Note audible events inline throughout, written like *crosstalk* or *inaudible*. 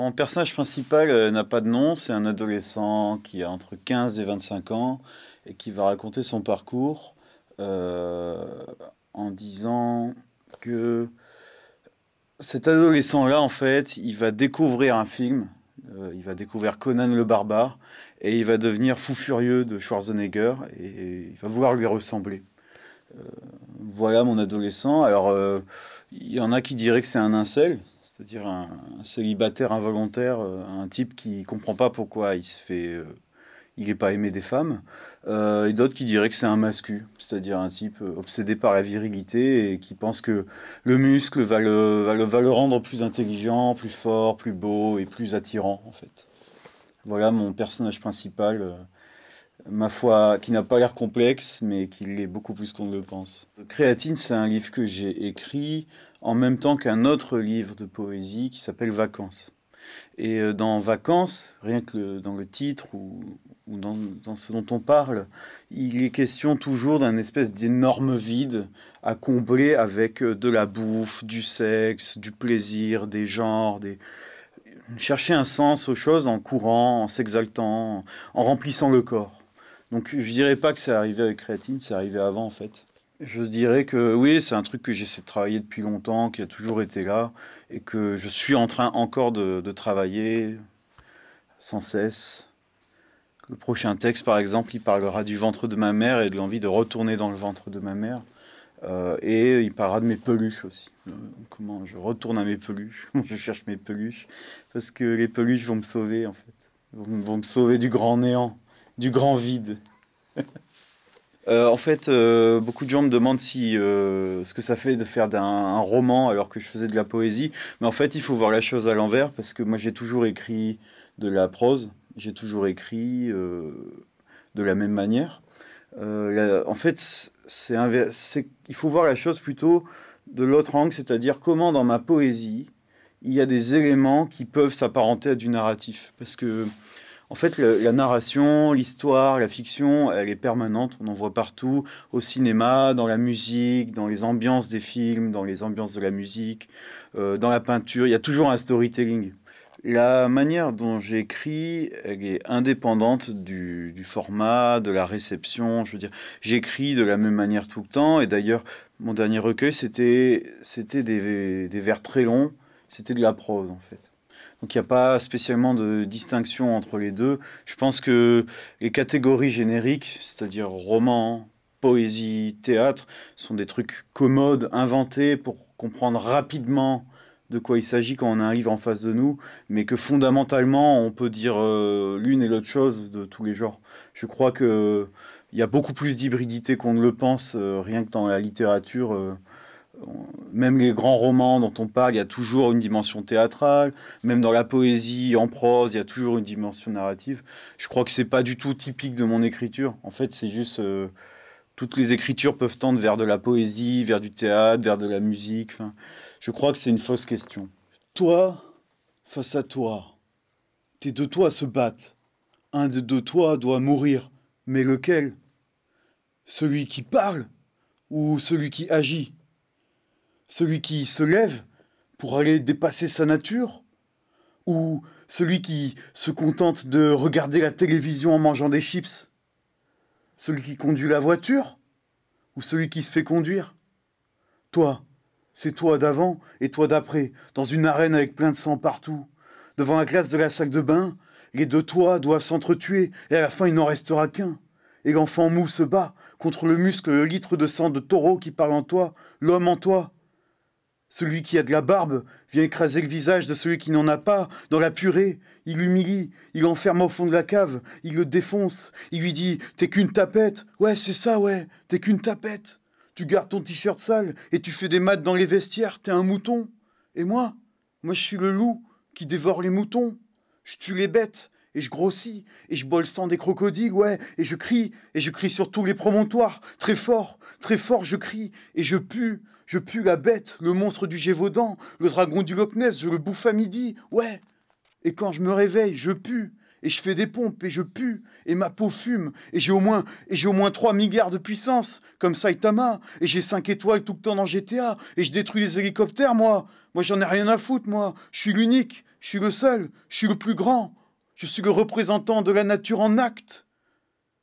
mon personnage principal euh, n'a pas de nom, c'est un adolescent qui a entre 15 et 25 ans et qui va raconter son parcours euh, en disant que cet adolescent-là, en fait, il va découvrir un film, euh, il va découvrir Conan le barbare et il va devenir fou furieux de Schwarzenegger et, il va vouloir lui ressembler. voilà mon adolescent. Alors, il y en a qui diraient que c'est un incel, c'est-à-dire un, célibataire involontaire, euh, un type qui comprend pas pourquoi il se fait, euh, il n'est pas aimé des femmes, euh, et d'autres qui diraient que c'est un mascu, c'est-à-dire un type obsédé par la virilité et qui pense que le muscle va le, va le, va le rendre plus intelligent, plus fort, plus beau et plus attirant en fait. Voilà mon personnage principal ma foi, qui n'a pas l'air complexe, mais qui l'est beaucoup plus qu'on ne le pense. Créatine, c'est un livre que j'ai écrit en même temps qu'un autre livre de poésie qui s'appelle Vacances. Et euh, dans Vacances, rien que dans le titre ou, dans, ce dont on parle, il est question toujours d'un espèce d'énorme vide à combler avec euh, de la bouffe, du sexe, du plaisir, des genres, chercher un sens aux choses en courant, en s'exaltant, en remplissant le corps. Donc je dirais pas que c'est arrivé avec créatine, c'est arrivé avant en fait. Je dirais que oui, c'est un truc que j'essaie de travailler depuis longtemps, qui a toujours été là, et que je suis en train encore de, travailler sans cesse. Le prochain texte, par exemple, il parlera du ventre de ma mère et de l'envie de retourner dans le ventre de ma mère. Euh, et il parlera de mes peluches aussi. Euh, comment je retourne à mes peluches, *laughs* je cherche mes peluches, parce que les peluches vont me sauver en fait, vont me sauver du grand néant du grand vide *laughs* euh, En fait, euh, beaucoup de gens me demandent si euh, ce que ça fait de faire d'un roman alors que je faisais de la poésie. Mais en fait, il faut voir la chose à l'envers parce que moi, j'ai toujours écrit de la prose. J'ai toujours écrit de la même manière. en fait, c'est il faut voir la chose plutôt de l'autre angle, c'est-à-dire comment dans ma poésie, il y a des éléments qui peuvent s'apparenter à du narratif. Parce que en fait, la narration, l'histoire, la fiction, elle est permanente. On en voit partout, au cinéma, dans la musique, dans les ambiances des films, dans les ambiances de la musique, euh, dans la peinture. Il y a toujours un storytelling. La manière dont j'écris, elle est indépendante du, format, de la réception. Je veux dire, j'écris de la même manière tout le temps. Et d'ailleurs, mon dernier recueil, c'était des vers très longs. C'était de la prose, en fait. Donc il n'y a pas spécialement de distinction entre les deux. Je pense que les catégories génériques, c'est-à-dire roman, poésie, théâtre, sont des trucs commodes, inventés pour comprendre rapidement de quoi il s'agit quand on arrive en face de nous, mais que fondamentalement on peut dire euh, l'une et l'autre chose de tous les genres. Je crois qu'il euh, y a beaucoup plus d'hybridité qu'on ne le pense, euh, rien que dans la littérature même les grands romans dont on parle, il y a toujours une dimension théâtrale. Même dans la poésie, en prose, il y a toujours une dimension narrative. Je crois que ce n'est pas du tout typique de mon écriture. En fait, c'est juste euh, toutes les écritures peuvent tendre vers de la poésie, vers du théâtre, vers de la musique. je crois que c'est une fausse question. Toi, face à toi, tes deux toits se battent. Un de deux toits doit mourir. Mais lequel Celui qui parle ou celui qui agit celui qui se lève pour aller dépasser sa nature Ou celui qui se contente de regarder la télévision en mangeant des chips Celui qui conduit la voiture Ou celui qui se fait conduire Toi, c'est toi d'avant et toi d'après, dans une arène avec plein de sang partout. Devant la glace de la salle de bain, les deux toits doivent s'entretuer, et à la fin il n'en restera qu'un. Et l'enfant mou se bat contre le muscle, le litre de sang de taureau qui parle en toi, l'homme en toi. Celui qui a de la barbe vient écraser le visage de celui qui n'en a pas, dans la purée. Il l'humilie, il l'enferme au fond de la cave, il le défonce, il lui dit T'es qu'une tapette Ouais, c'est ça, ouais, t'es qu'une tapette Tu gardes ton t-shirt sale et tu fais des maths dans les vestiaires, t'es un mouton. Et moi Moi, je suis le loup qui dévore les moutons. Je tue les bêtes et je grossis, et je bolle le sang des crocodiles, ouais, et je crie, et je crie sur tous les promontoires, très fort, très fort, je crie, et je pue, je pue la bête, le monstre du Gévaudan, le dragon du Loch Ness, je le bouffe à midi, ouais. Et quand je me réveille, je pue, et je fais des pompes, et je pue, et ma peau fume, et j'ai au moins, et j'ai au moins 3 milliards de puissance, comme Saitama, et j'ai 5 étoiles tout le temps dans GTA, et je détruis les hélicoptères, moi. Moi, j'en ai rien à foutre, moi. Je suis l'unique, je suis le seul, je suis le plus grand. Je suis le représentant de la nature en acte.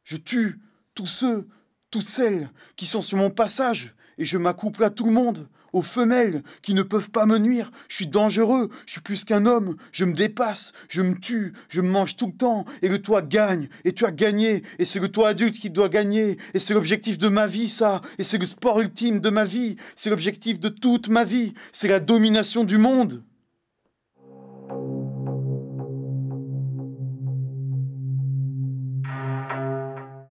Je tue tous ceux, toutes celles qui sont sur mon passage, et je m'accouple à tout le monde, aux femelles qui ne peuvent pas me nuire. Je suis dangereux, je suis plus qu'un homme, je me dépasse, je me tue, je me mange tout le temps, et le toi gagne, et tu as gagné, et c'est le toi adulte qui doit gagner, et c'est l'objectif de ma vie, ça, et c'est le sport ultime de ma vie, c'est l'objectif de toute ma vie, c'est la domination du monde.